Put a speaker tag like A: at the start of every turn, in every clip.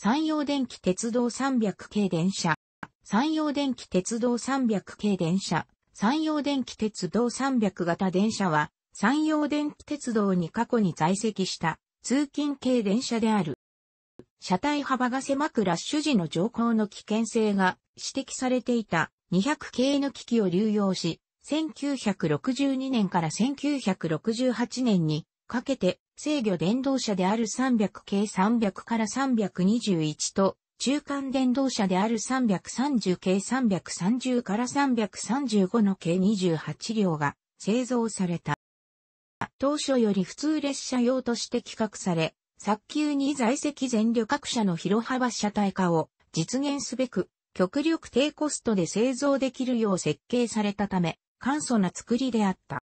A: 山陽電気鉄道300系電車、山陽電気鉄道300系電車、山陽電気鉄道300型電車は、山陽電気鉄道に過去に在籍した通勤系電車である。車体幅が狭くラッシュ時の乗降の危険性が指摘されていた200系の機器を流用し、1962年から1968年にかけて制御電動車である300系300から321と、中間電動車である330系330から335の計28両が製造された。当初より普通列車用として企画され、早急に在籍全旅客車の広幅車体化を実現すべく、極力低コストで製造できるよう設計されたため、簡素な作りであった。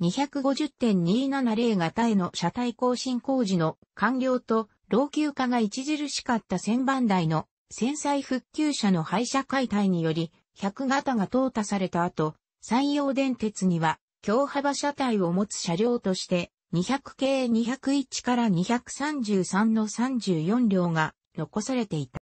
A: 250.270型への車体更新工事の完了と老朽化が著しかった1000番台の戦災復旧車の廃車解体により100型が淘汰された後、山陽電鉄には強幅車体を持つ車両として200系201から233の34両が残されていた。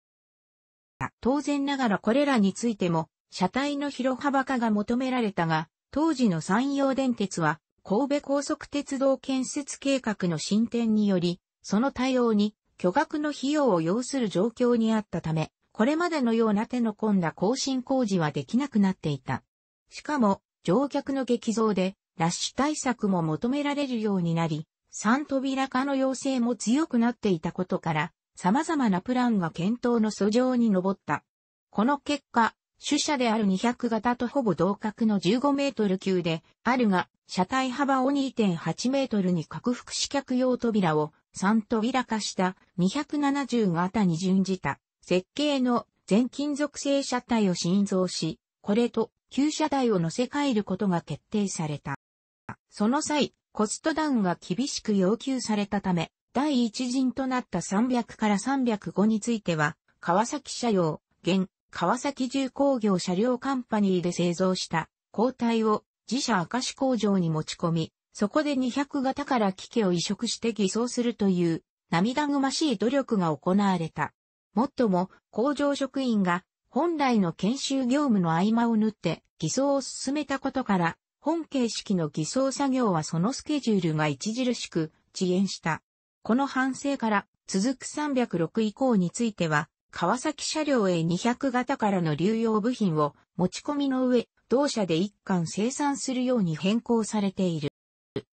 A: 当然ながらこれらについても車体の広幅化が求められたが、当時の山陽電鉄は、神戸高速鉄道建設計画の進展により、その対応に巨額の費用を要する状況にあったため、これまでのような手の込んだ更新工事はできなくなっていた。しかも、乗客の激増で、ラッシュ対策も求められるようになり、三扉化の要請も強くなっていたことから、様々なプランが検討の訴状に上った。この結果、主車である200型とほぼ同格の15メートル級で、あるが、車体幅を2.8メートルに拡幅試客用扉を3扉化した270型に準じた設計の全金属製車体を新造し、これと旧車体を乗せ替えることが決定された。その際、コストダウンが厳しく要求されたため、第一陣となった300から305については、川崎車用、現川崎重工業車両カンパニーで製造した鋼体を自社明石工場に持ち込み、そこで200型から機器を移植して偽装するという涙ぐましい努力が行われた。もっとも工場職員が本来の研修業務の合間を縫って偽装を進めたことから、本形式の偽装作業はそのスケジュールが著しく遅延した。この反省から続く306以降については、川崎車両へ2 0 0型からの流用部品を持ち込みの上、同社で一貫生産するように変更されている。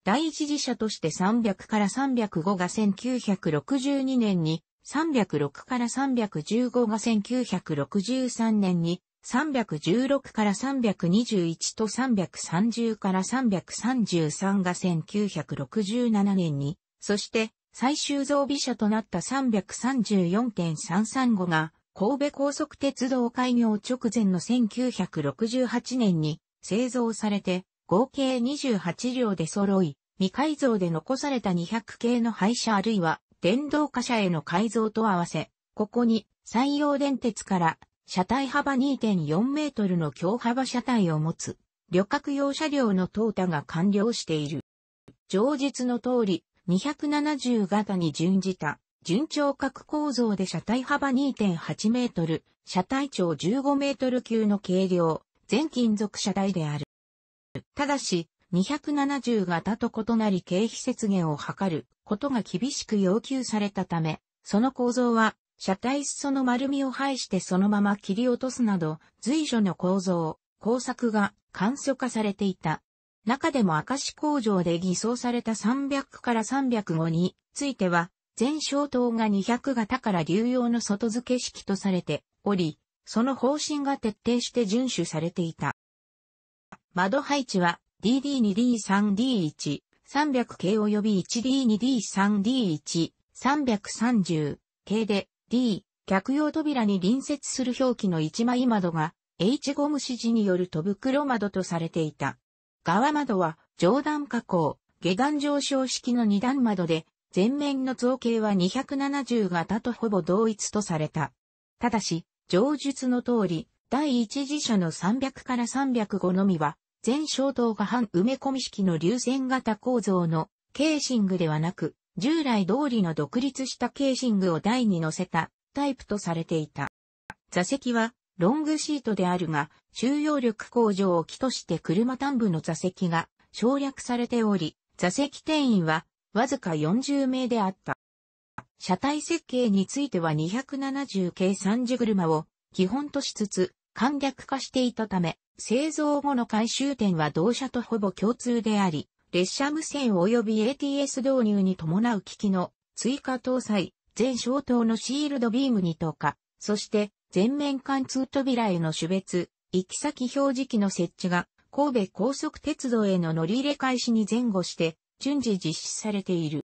A: 第一次車として300から305が1962年に、306から315が1963年に、316から321と330から333が1967年に、そして最終増備車となった334.335が、神戸高速鉄道開業直前の1968年に製造されて、合計28両で揃い、未改造で残された200系の廃車あるいは電動貨車への改造と合わせ、ここに採用電鉄から車体幅2.4メートルの強幅車体を持つ旅客用車両の淘汰が完了している。上述の通り、270型に準じた、順長角構造で車体幅2.8メートル、車体長15メートル級の軽量、全金属車体である。ただし、270型と異なり経費節減を図ることが厳しく要求されたため、その構造は、車体裾の丸みを排してそのまま切り落とすなど、随所の構造、工作が簡素化されていた。中でも明石工場で偽装された300から305については、全小灯が200型から流用の外付け式とされており、その方針が徹底して遵守されていた。窓配置は DD2D3D1、300系及び 1D2D3D1、330系で D、客用扉に隣接する表記の一枚窓が H ゴム指示による戸袋窓とされていた。側窓は上段加工、下段上昇式の二段窓で、前面の造形は270型とほぼ同一とされた。ただし、上述の通り、第一次車の300から305のみは、全小灯が半埋め込み式の流線型構造のケーシングではなく、従来通りの独立したケーシングを台に乗せたタイプとされていた。座席はロングシートであるが、収容力向上を機として車端部の座席が省略されており、座席定員はわずか40名であった。車体設計については270系30車を基本としつつ簡略化していたため、製造後の回収点は同社とほぼ共通であり、列車無線及び ATS 導入に伴う機器の追加搭載、全消灯のシールドビームに投下、そして全面貫通扉への種別、行き先表示器の設置が神戸高速鉄道への乗り入れ開始に前後して順次実施されている。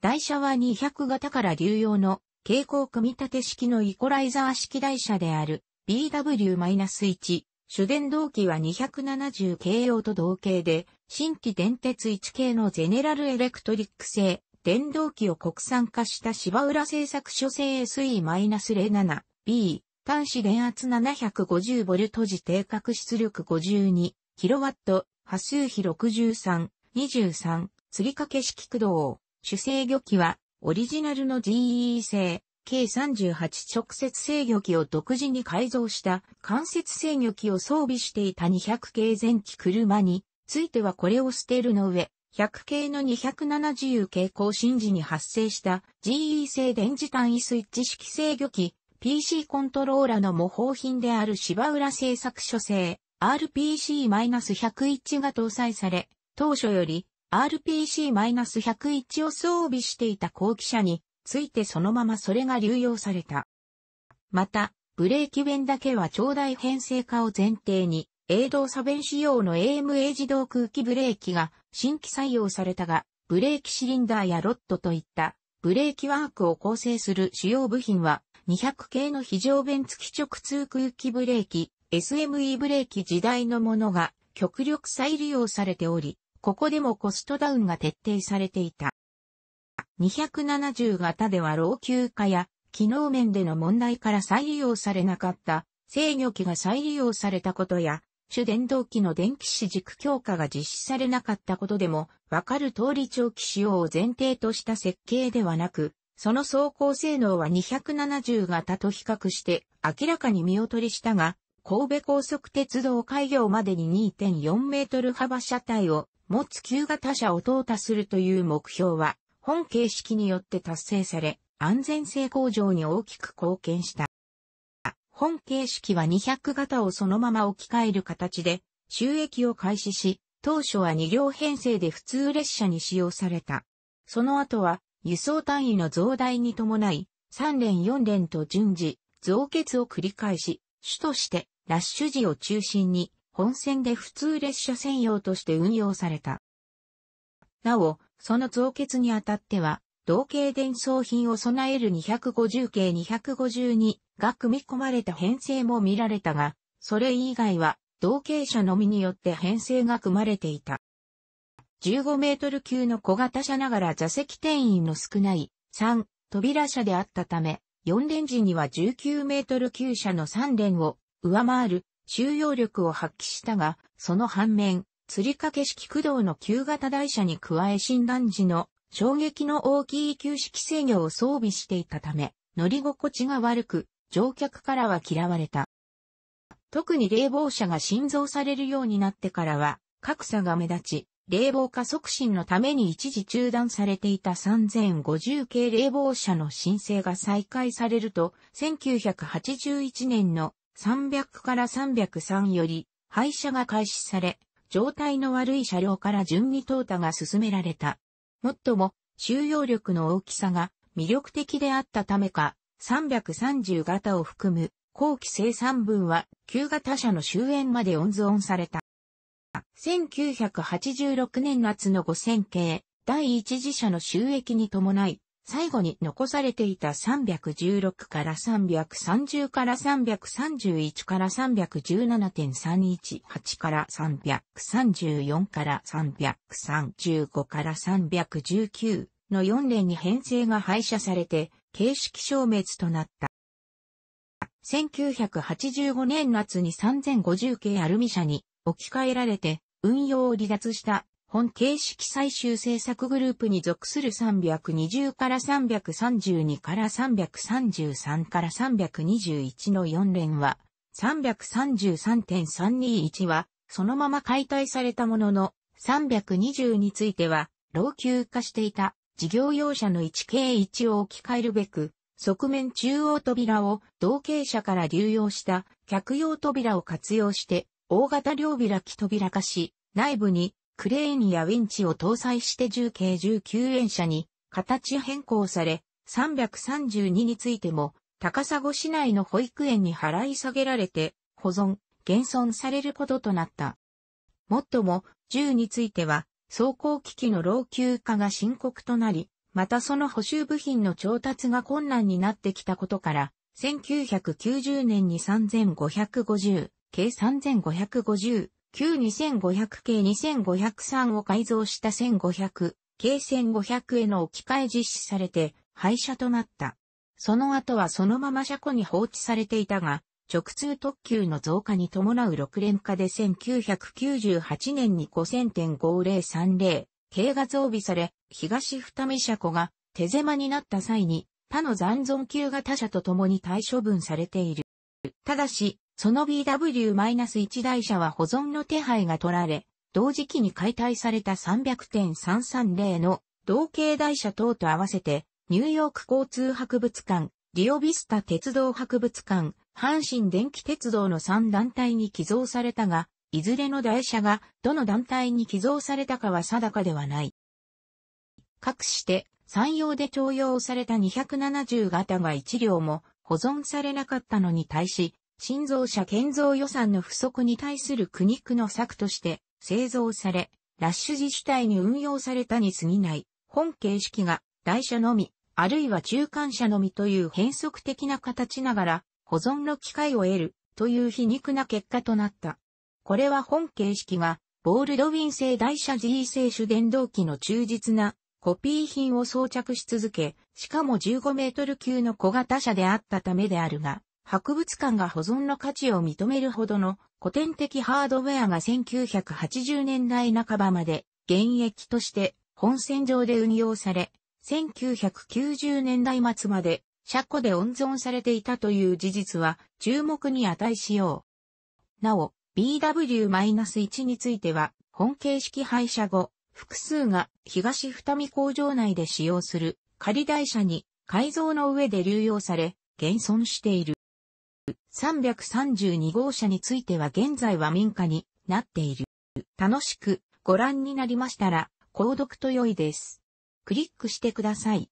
A: 台車は200型から流用の蛍光組み立て式のイコライザー式台車である BW-1 主電動機は270系用と同型で新規電鉄1系のゼネラルエレクトリック製電動機を国産化した芝浦製作所製 SE-07 B、端子電圧 750V 時定格出力 52kW、波数比63、23、釣り掛け式駆動。主制御機は、オリジナルの GE 製、計38直接制御機を独自に改造した間接制御機を装備していた200系前期車についてはこれを捨てるの上、100系の270系更新時に発生した GE 製電磁単位スイッチ式制御機 PC コントローラの模倣品である芝浦製作所製 RPC-101 が搭載され、当初より RPC-101 を装備していた後期車についてそのままそれが流用された。また、ブレーキ弁だけは長大編成化を前提に、営動差弁仕様の AMA 自動空気ブレーキが新規採用されたが、ブレーキシリンダーやロッドといったブレーキワークを構成する主要部品は200系の非常弁付き直通空気ブレーキ、SME ブレーキ時代のものが極力再利用されており、ここでもコストダウンが徹底されていた。270型では老朽化や機能面での問題から再利用されなかった制御機が再利用されたことや、主電動機の電気子軸強化が実施されなかったことでも、わかる通り長期使用を前提とした設計ではなく、その走行性能は270型と比較して明らかに見劣りしたが、神戸高速鉄道開業までに2.4メートル幅車体を持つ旧型車を淘汰するという目標は、本形式によって達成され、安全性向上に大きく貢献した。本形式は200型をそのまま置き換える形で、収益を開始し、当初は2両編成で普通列車に使用された。その後は輸送単位の増大に伴い、3連4連と順次、増結を繰り返し、主としてラッシュ時を中心に、本線で普通列車専用として運用された。なお、その増結にあたっては、同型伝送品を備える250系252が組み込まれた編成も見られたが、それ以外は同型車のみによって編成が組まれていた。15メートル級の小型車ながら座席定員の少ない3扉車であったため、4連時には19メートル級車の3連を上回る収容力を発揮したが、その反面、釣り掛け式駆動の旧型台車に加え診断時の衝撃の大きい旧式制御を装備していたため、乗り心地が悪く、乗客からは嫌われた。特に冷房車が心臓されるようになってからは、格差が目立ち、冷房化促進のために一時中断されていた3050系冷房車の申請が再開されると、1981年の300から303より廃車が開始され、状態の悪い車両から順に淘汰が進められた。もっとも、収容力の大きさが魅力的であったためか、330型を含む後期生産分は旧型車の終焉まで温存された。1986年夏の5000系、第一次社の収益に伴い、最後に残されていた316から330から331から317.318から334から335から319の4連に編成が廃車されて、形式消滅となった。1985年夏に3050系アルミ車に置き換えられて、運用を離脱した本形式最終制作グループに属する320から332から333から321の4連は333.321はそのまま解体されたものの320については老朽化していた事業用車の 1K1 を置き換えるべく側面中央扉を同型車から流用した客用扉を活用して大型両開き扉化し内部にクレーンやウィンチを搭載して10系19円車に形変更され、332についても高砂市内の保育園に払い下げられて保存、現存されることとなった。もっとも10については走行機器の老朽化が深刻となり、またその補修部品の調達が困難になってきたことから、1990年に3550、計3550旧2500系2503を改造した1500系1500への置き換え実施されて廃車となった。その後はそのまま車庫に放置されていたが、直通特急の増加に伴う6連化で1998年に5000.5030系が増備され、東二見車庫が手狭になった際に他の残存級が他社と共に対処分されている。ただし、その BW-1 台車は保存の手配が取られ、同時期に解体された300.330の同型台車等と合わせて、ニューヨーク交通博物館、リオビスタ鉄道博物館、阪神電気鉄道の3団体に寄贈されたが、いずれの台車がどの団体に寄贈されたかは定かではない。各して、山陽で徴用された270型が1両も保存されなかったのに対し、新造車建造予算の不足に対する苦肉の策として製造され、ラッシュ自治体に運用されたに過ぎない、本形式が台車のみ、あるいは中間車のみという変則的な形ながら、保存の機会を得るという皮肉な結果となった。これは本形式が、ボールドウィン製台車 g 製主電動機の忠実なコピー品を装着し続け、しかも15メートル級の小型車であったためであるが、博物館が保存の価値を認めるほどの古典的ハードウェアが1980年代半ばまで現役として本線上で運用され、1990年代末まで車庫で温存されていたという事実は注目に値しよう。なお、BW-1 については、本形式廃車後、複数が東二見工場内で使用する仮台車に改造の上で流用され、現存している。332号車については現在は民家になっている。楽しくご覧になりましたら、購読と良いです。クリックしてください。